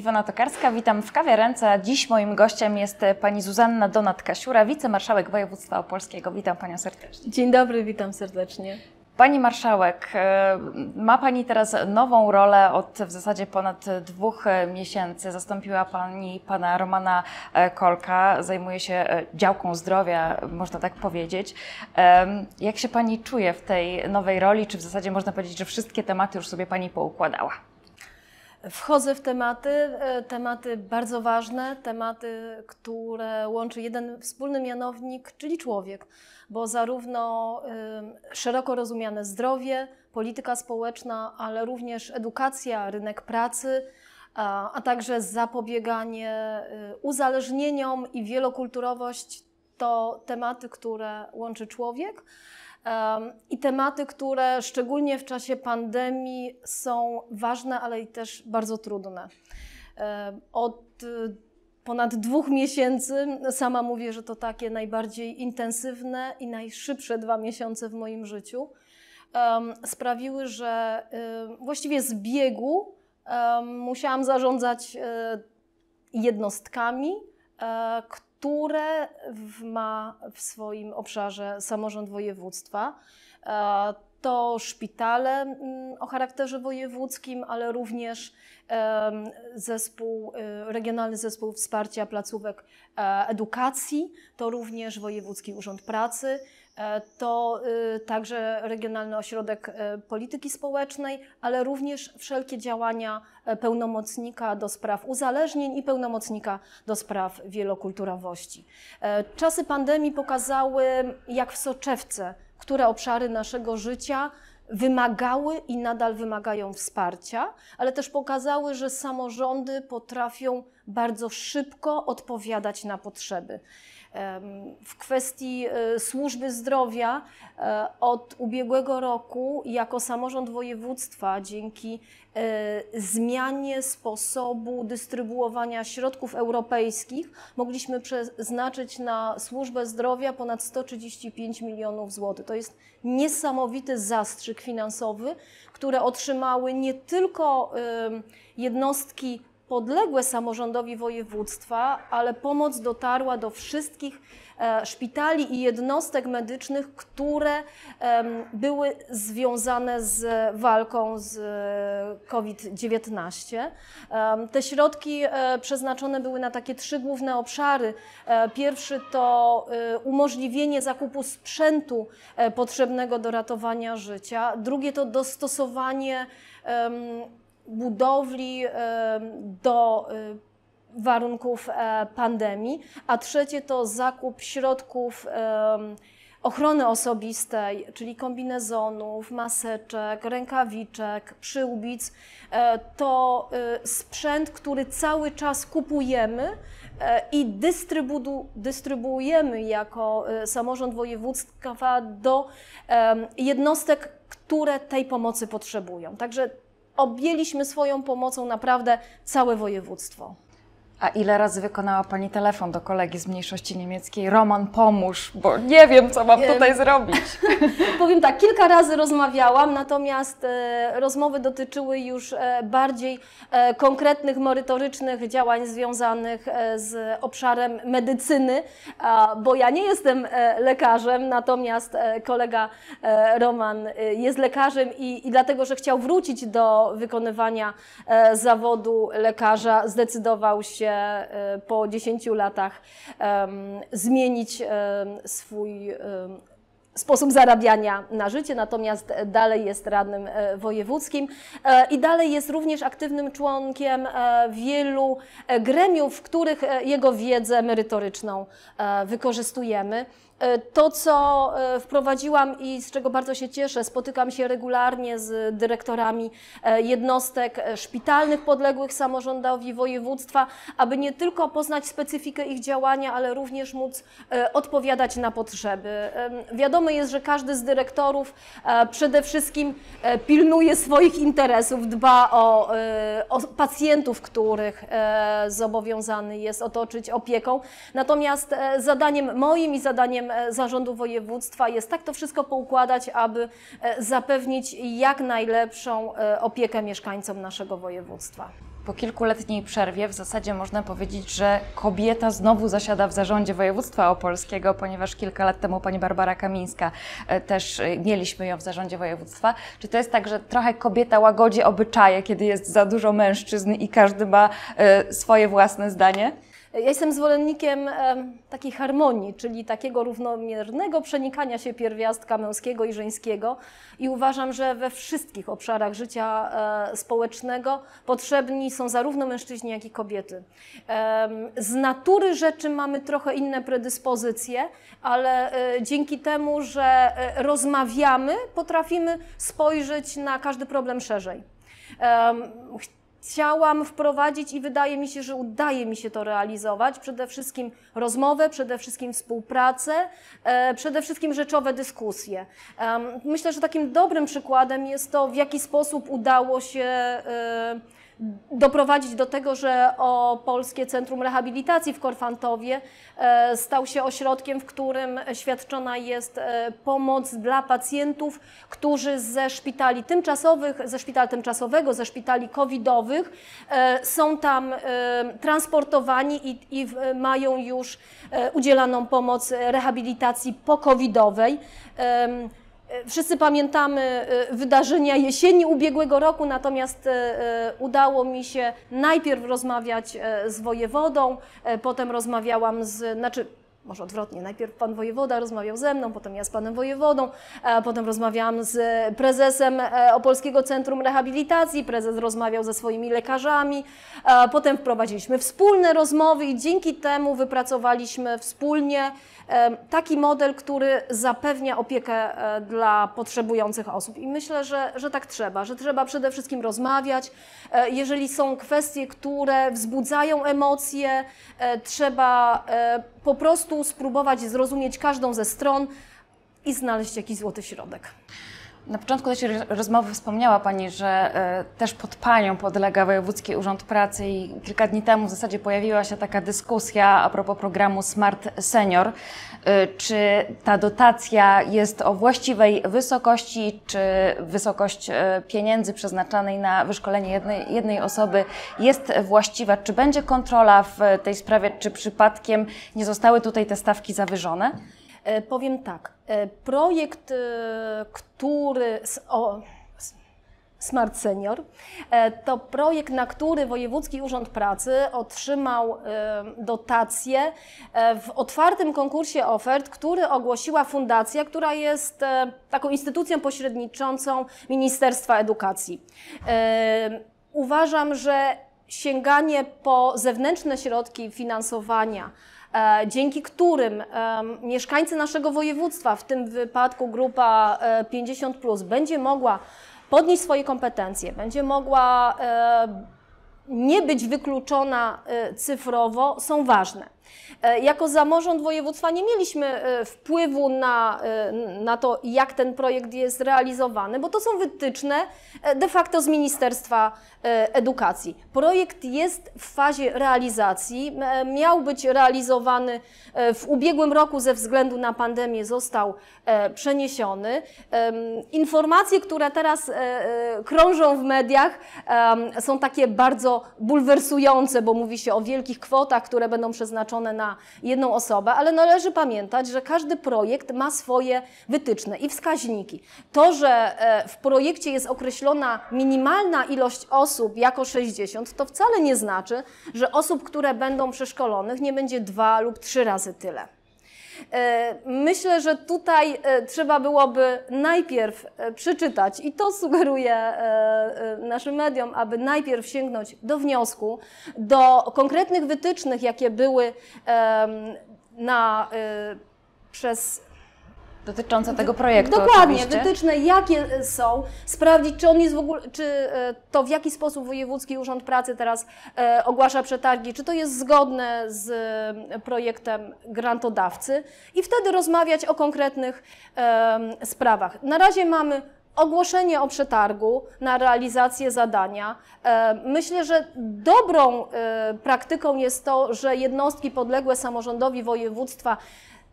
Iwona Tokarska, witam w kawiarence. Dziś moim gościem jest pani Zuzanna Donat-Kasiura, wicemarszałek województwa opolskiego. Witam panią serdecznie. Dzień dobry, witam serdecznie. Pani marszałek, e, ma pani teraz nową rolę od w zasadzie ponad dwóch miesięcy. Zastąpiła pani pana Romana e, Kolka, zajmuje się e, działką zdrowia, można tak powiedzieć. Jak się pani czuje w tej nowej roli? Czy w zasadzie można powiedzieć, że wszystkie tematy już sobie pani poukładała? Wchodzę w tematy, e, tematy bardzo ważne, tematy, które łączy jeden wspólny mianownik, czyli człowiek, bo zarówno e, szeroko rozumiane zdrowie, polityka społeczna, ale również edukacja, rynek pracy, a, a także zapobieganie e, uzależnieniom i wielokulturowość to tematy, które łączy człowiek i tematy, które szczególnie w czasie pandemii są ważne, ale i też bardzo trudne. Od y, ponad dwóch miesięcy sama mówię, że to takie najbardziej intensywne i najszybsze dwa miesiące w moim życiu sprawiły, że y, właściwie z biegu musiałam zarządzać y, jednostkami, które które ma w swoim obszarze samorząd województwa. E, to szpitale mm, o charakterze wojewódzkim, ale również zespół, y, Regionalny Zespół Wsparcia Placówek e, Edukacji, to również Wojewódzki Urząd Pracy, E, to y, także Regionalny Ośrodek e, Polityki Społecznej, ale również wszelkie działania e, pełnomocnika do spraw uzależnień i pełnomocnika do spraw wielokulturowości. Czasy pandemii pokazały, jak w soczewce, które obszary naszego życia wymagały i nadal wymagają wsparcia, ale też pokazały, że samorządy potrafią bardzo szybko odpowiadać na potrzeby. W kwestii e, służby zdrowia e, od ubiegłego roku jako samorząd województwa dzięki e, zmianie sposobu dystrybuowania środków europejskich mogliśmy przeznaczyć na służbę zdrowia ponad 135 milionów złotych. To jest niesamowity zastrzyk finansowy, które otrzymały nie tylko jednostki podległe samorządowi województwa, ale pomoc dotarła do wszystkich e, szpitali i jednostek medycznych, które były związane z walką z e, COVID-19. Te środki e, przeznaczone były na takie trzy główne obszary. Pierwszy to umożliwienie zakupu sprzętu potrzebnego do ratowania życia. Drugie to dostosowanie budowli do y, warunków e, pandemii, a trzecie to zakup środków ochrony osobistej, czyli kombinezonów, maseczek, rękawiczek, przyłbic, e, to y, sprzęt, który cały czas kupujemy e, i dystrybuujemy jako y, samorząd województwa do jednostek, które tej pomocy potrzebują. Także objęliśmy swoją pomocą naprawdę całe województwo. A ile razy wykonała Pani telefon do kolegi z mniejszości niemieckiej? Roman, pomóż, bo nie wiem, co mam tutaj zrobić. Powiem tak, kilka razy rozmawiałam, natomiast e, rozmowy dotyczyły już e, bardziej e, konkretnych, merytorycznych działań związanych e, z obszarem medycyny, bo ja nie jestem e, lekarzem, natomiast e, kolega Roman jest lekarzem i, i dlatego, że chciał wrócić do wykonywania zawodu lekarza, zdecydował się Y, po 10 latach zmienić swój sposób zarabiania na życie, natomiast dalej jest radnym e, wojewódzkim e, i dalej jest również aktywnym członkiem e, wielu gremiów, w których jego wiedzę merytoryczną wykorzystujemy. E, to, co e, wprowadziłam i z czego bardzo się cieszę, spotykam się regularnie z dyrektorami e, jednostek szpitalnych podległych samorządowi województwa, aby nie tylko poznać specyfikę ich działania, ale również móc odpowiadać na potrzeby. Wiadomo jest, że każdy z dyrektorów przede wszystkim pilnuje swoich interesów, dba o, o pacjentów, których zobowiązany jest otoczyć opieką. Natomiast zadaniem moim i zadaniem E, zarządu województwa jest tak to wszystko poukładać, aby e, zapewnić jak najlepszą e, opiekę mieszkańcom naszego województwa. Po kilkuletniej przerwie w zasadzie można powiedzieć, że kobieta znowu zasiada w zarządzie województwa opolskiego, ponieważ kilka lat temu pani Barbara Kamińska też mieliśmy ją w zarządzie województwa. Czy to jest tak, że trochę kobieta łagodzi obyczaje, kiedy jest za dużo mężczyzn i każdy ma swoje własne zdanie? Ja jestem zwolennikiem takiej harmonii, czyli takiego równomiernego przenikania się pierwiastka męskiego i żeńskiego i uważam, że we wszystkich obszarach życia e, społecznego potrzebni są zarówno mężczyźni, jak i kobiety. Z natury rzeczy mamy trochę inne predyspozycje, ale e, dzięki temu, że e, rozmawiamy, potrafimy spojrzeć na każdy problem szerzej chciałam wprowadzić i wydaje mi się, że udaje mi się to realizować. Przede wszystkim rozmowę, przede wszystkim współpracę, e, przede wszystkim rzeczowe dyskusje. Myślę, że takim dobrym przykładem jest to, w jaki sposób udało się e, doprowadzić do tego, że o Polskie Centrum Rehabilitacji w Korfantowie e, stał się ośrodkiem, w którym świadczona jest e, pomoc dla pacjentów, którzy ze szpitali tymczasowych, ze szpitala tymczasowego, ze szpitali covidowych e, są tam transportowani i, i mają już udzielaną pomoc rehabilitacji po-covidowej. E, wszyscy pamiętamy e, wydarzenia jesieni ubiegłego roku, natomiast e, udało mi się najpierw rozmawiać z wojewodą, potem rozmawiałam z, znaczy może odwrotnie, najpierw pan wojewoda rozmawiał ze mną, potem ja z panem wojewodą, potem rozmawiałam z prezesem e, Opolskiego Centrum Rehabilitacji, prezes rozmawiał ze swoimi lekarzami, potem wprowadziliśmy wspólne rozmowy i dzięki temu wypracowaliśmy wspólnie e, taki model, który zapewnia opiekę e, dla potrzebujących osób. I myślę, że, że tak trzeba, że trzeba przede wszystkim rozmawiać. Jeżeli są kwestie, które wzbudzają emocje, trzeba po prostu spróbować zrozumieć każdą ze stron i znaleźć jakiś złoty środek. Na początku naszej rozmowy wspomniała Pani, że e, też pod Panią podlega Wojewódzki Urząd Pracy i kilka dni temu w zasadzie pojawiła się taka dyskusja a propos programu Smart Senior. E, czy ta dotacja jest o właściwej wysokości, czy wysokość e, pieniędzy przeznaczanej na wyszkolenie jednej, jednej osoby jest właściwa? Czy będzie kontrola w tej sprawie, czy przypadkiem nie zostały tutaj te stawki zawyżone? E, powiem tak, e, projekt, e, który... O, Smart Senior. To projekt, na który Wojewódzki Urząd Pracy otrzymał dotację w otwartym konkursie ofert, który ogłosiła fundacja, która jest taką instytucją pośredniczącą Ministerstwa Edukacji. Uważam, że sięganie po zewnętrzne środki finansowania, E, dzięki którym e, mieszkańcy naszego województwa, w tym wypadku grupa 50, e, będzie mogła podnieść swoje kompetencje, będzie mogła nie być wykluczona cyfrowo, są ważne. E, jako zamorząd województwa nie mieliśmy e, wpływu na, e, na to, jak ten projekt jest realizowany, bo to są wytyczne de facto z Ministerstwa Edukacji. Projekt jest w fazie realizacji. Miał być realizowany w ubiegłym roku ze względu na pandemię, został przeniesiony. Informacje, które teraz krążą w mediach, są takie bardzo bulwersujące, bo mówi się o wielkich kwotach, które będą przeznaczone na jedną osobę, ale należy pamiętać, że każdy projekt ma swoje wytyczne i wskaźniki. To, że e, w projekcie jest określona minimalna ilość osób jako 60, to wcale nie znaczy, że osób, które będą przeszkolonych, nie będzie dwa lub trzy razy tyle. E, myślę, że tutaj e, trzeba byłoby najpierw e, przeczytać, i to sugeruję naszym mediom, aby najpierw sięgnąć do wniosku, do konkretnych wytycznych, jakie były na, przez Dotyczące tego projektu. Dokładnie, oczywiście. wytyczne jakie są, sprawdzić, czy on jest w ogóle, czy e, to w jaki sposób Wojewódzki Urząd Pracy teraz e, ogłasza przetargi, czy to jest zgodne z e, projektem grantodawcy i wtedy rozmawiać o konkretnych sprawach. Na razie mamy ogłoszenie o przetargu na realizację zadania. Myślę, że dobrą praktyką jest to, że jednostki podległe samorządowi województwa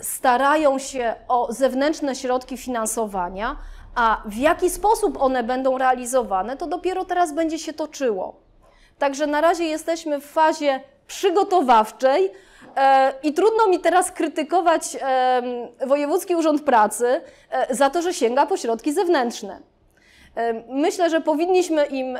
starają się o zewnętrzne środki finansowania, a w jaki sposób one będą realizowane, to dopiero teraz będzie się toczyło. Także na razie jesteśmy w fazie przygotowawczej e, i trudno mi teraz krytykować Wojewódzki Urząd Pracy e, za to, że sięga po środki zewnętrzne. E, myślę, że powinniśmy im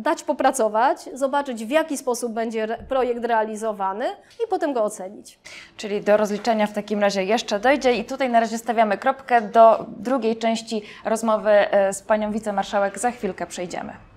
dać popracować, zobaczyć w jaki sposób będzie projekt realizowany i potem go ocenić. Czyli do rozliczenia w takim razie jeszcze dojdzie i tutaj na razie stawiamy kropkę. Do drugiej części rozmowy e, z panią wicemarszałek za chwilkę przejdziemy.